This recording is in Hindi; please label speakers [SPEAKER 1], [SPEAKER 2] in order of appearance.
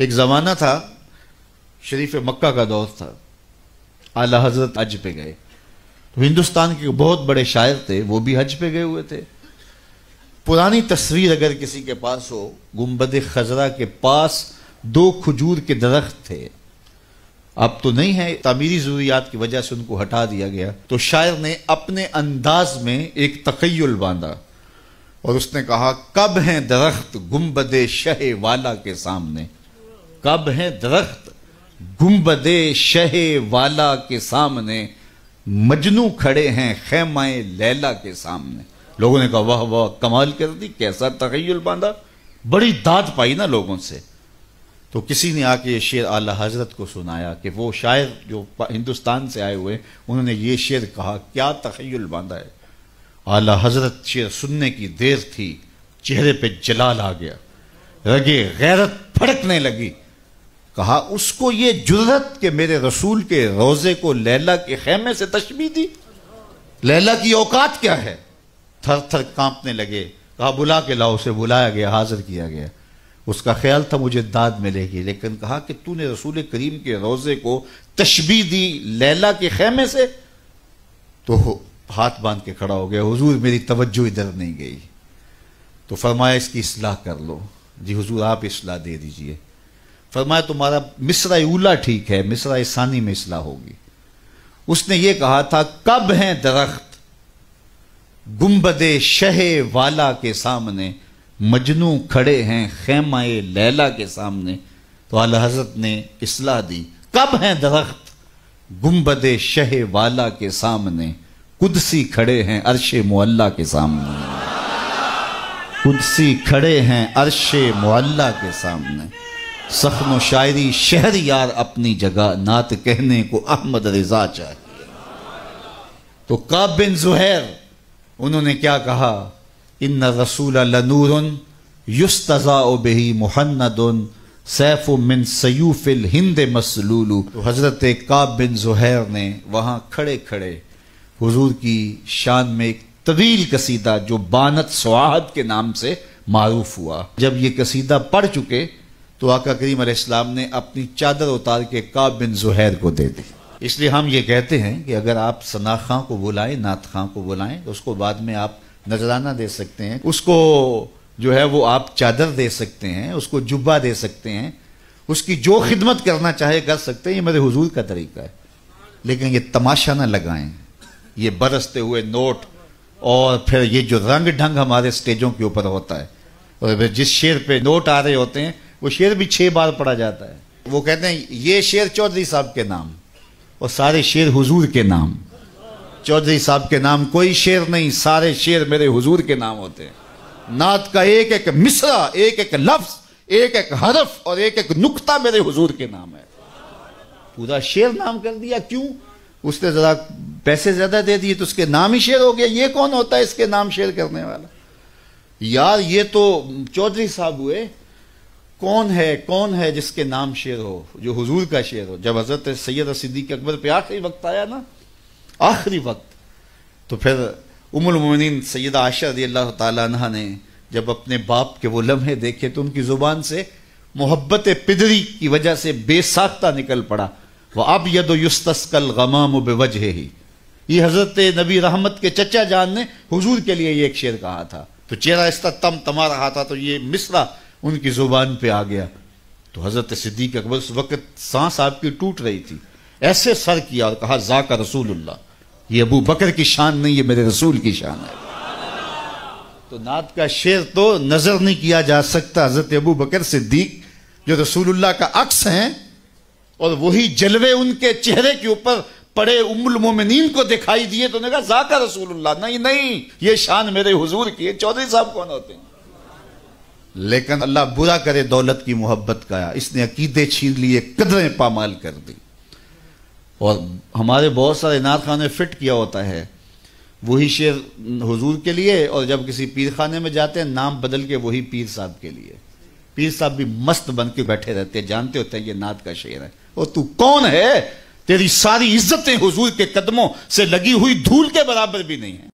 [SPEAKER 1] एक ज़माना था शरीफ मक्का का दौर था आला हजरत हज पे गए तो हिंदुस्तान के बहुत बड़े शायर थे वो भी हज पे गए हुए थे पुरानी तस्वीर अगर किसी के पास हो गुम्बद खजरा के पास दो खजूर के दरख्त थे अब तो नहीं है तामीरी जरूरियात की वजह से उनको हटा दिया गया तो शायर ने अपने अंदाज में एक तखयल बांधा और उसने कहा कब हैं दरख्त गुम्बद शह वाला के सामने कब हैं दरख्त गुम्बदे शहे वाला के सामने मजनू खड़े हैं खेमाए लैला के सामने लोगों ने कहा वाह वाह कमाल कर दी कैसा तखयल बांधा बड़ी दाद पाई ना लोगों से तो किसी ने आके ये शेर आला हजरत को सुनाया कि वो शायर जो हिंदुस्तान से आए हुए उन्होंने ये शेर कहा क्या तखयल बांधा है आला हजरत शेर सुनने की देर थी चेहरे पे जलाल आ गया रगे गैरत फड़कने लगी कहा उसको ये जुर्रत के मेरे रसूल के रोज़े को लैला के खेमे से तशबी दी लैला की औकात क्या है थर थर कांपने लगे कहा बुला के लाओ उसे बुलाया गया हाजिर किया गया उसका ख्याल था मुझे दाद मिलेगी लेकिन कहा कि तूने रसूल करीम के रोज़े को तशबी दी लैला के खेमे से तो हाथ बांध के खड़ा हो गया हुजूर मेरी तवज्जो इधर नहीं गई तो फरमाया इसकी असलाह कर लो जी हुजूर आप इसलाह दे दीजिए फरमाया तुम्हारा मिसरा ऊला ठीक है मिसरा इसानी में इसला होगी उसने ये कहा था कब हैं दरख्त गुम्बदे शह वाला के सामने मजनू खड़े हैं खेमाए लैला के सामने तो आला हजरत ने इसलाह दी कब हैं दरख्त गुम्बद शह वाला के सामने कुदसी खड़े हैं अरश मुल्ला के सामने कुदसी खड़े हैं अरशे मुल्ला के सामने व शायरी शहर यार अपनी जगह नात कहने को अहमद रजा चाहिए तो काब बिन जुहैर उन्होंने क्या कहा इन रसूल लनूर युस्तज़ा बही मुहन्नद सैफ मिन सयूफिल हिंद मसलूलू तो हज़रत काब बिन जुहैर ने वहाँ खड़े खड़े हुजूर की शान में एक तवील कसीदा जो बानत स्वाद के नाम से मारूफ हुआ जब ये कसीदा पढ़ चुके तो आका करीम अलैहिस्सलाम ने अपनी चादर उतार के काब बिन जुहैर को दे दी इसलिए हम ये कहते हैं कि अगर आप सना खां को बुलाएं नात खां को बुलाएं तो उसको बाद में आप नजराना दे सकते हैं उसको जो है वो आप चादर दे सकते हैं उसको जुब्बा दे सकते हैं उसकी जो खिदमत करना चाहे कर सकते हैं ये मेरे हुजूर का तरीका है लेकिन ये तमाशा ना लगाएं ये बरसते हुए नोट और फिर ये जो रंग ढंग हमारे स्टेजों के ऊपर होता है और जिस शेर पे नोट आ रहे होते हैं वो शेर भी छह बार पढ़ा जाता है वो कहते हैं ये शेर चौधरी साहब के नाम और सारे शेर हुजूर के नाम चौधरी साहब के नाम कोई शेर नहीं सारे शेर मेरे हुजूर के नाम होते हैं नात का एक एक मिसरा एक एक लफ्ज एक एक हरफ और एक एक नुकता मेरे हुजूर के नाम है पूरा शेर नाम कर दिया क्यों उसने ज़रा पैसे ज़्यादा दे दिए तो उसके नाम ही शेर हो गया ये कौन होता है इसके नाम शेर करने वाला यार ये तो चौधरी साहब हुए कौन है कौन है जिसके नाम शेर हो जो हुजूर का शेर हो जब हजरत सैयद सिद्दीक अकबर पे आखिरी वक्त आया ना आखिरी वक्त तो फिर उमुलमिन सैयद आशा अल्लाह ने जब अपने बाप के वो लम्हे देखे तो उनकी ज़ुबान से मोहब्बत पिदरी की वजह से बेसाख्ता निकल पड़ा वह अब यद युस्तस्कल गमाम बेवजह ही ये हज़रत नबी रहमत के चचा जान ने हुजूर के लिए ये एक शेर कहा था तो चेहरा इस तम तमा रहा था तो ये मिसरा उनकी ज़ुबान पे आ गया तो हज़रत सिद्दीक अकबर उस वक्त सांस आपकी टूट रही थी ऐसे सर किया और कहा जा का रसूल ये अबू बकर की शान नहीं ये मेरे रसूल की शान है तो नात का शेर तो नज़र नहीं किया जा सकता हज़रत अबू बकर सिद्दीक जो रसूलुल्लाह का अक्स हैं और वही जलवे उनके चेहरे के ऊपर पड़े उमुल मोमिन को दिखाई दिए तो उन्होंने कहा जाका रसूल नहीं नहीं ये शान मेरे हुजूर की चौधरी साहब कौन होते हैं लेकिन अल्लाह बुरा करे दौलत की मोहब्बत का इसने अकीदे छीन लिए कदरें पामाल कर दी और हमारे बहुत सारे नार खान ने फिट किया होता है वही शेर हुजूर के लिए और जब किसी पीर खाने में जाते हैं नाम बदल के वही पीर साहब के लिए पीर साहब भी मस्त बन के बैठे रहते हैं जानते होते हैं ये नाद का शेर है और तू कौन है तेरी सारी इज्जतें हुजूर के कदमों से लगी हुई धूल के बराबर भी नहीं है